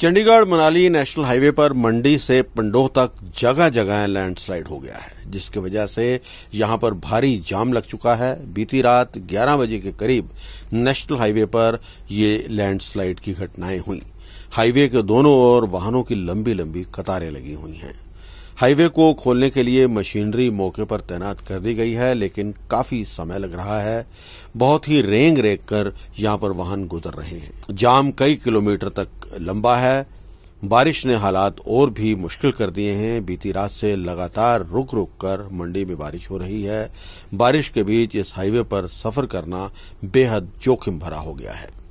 Chandigarh Manali national highway पर मंडी से पंडोह तक जगह जगह लैंडस्लाइड हो गया है जिसकी वजह से यहां पर भारी जाम लग चुका है बीती रात 11 बजे के करीब नेशनल हाईवे पर ये लैंडस्लाइड की घटनाएं हुई हाईवे के दोनों ओर वाहनों की लंबी लंबी कतारें लगी हुई हैं हाईवे को खोलने के लिए मशीनरी मौके पर तैनात कर दी गई है लेकिन काफी समय लग रहा है बहुत ही रेंग रेंग कर यहां पर वाहन गुजर रहे हैं जाम कई किलोमीटर तक लंबा है बारिश ने हालात और भी मुश्किल कर दिए हैं बीती रात से लगातार रुक रुक कर मंडी में बारिश हो रही है बारिश के बीच इस हाईवे पर सफर करना बेहद जोखिम भरा हो गया है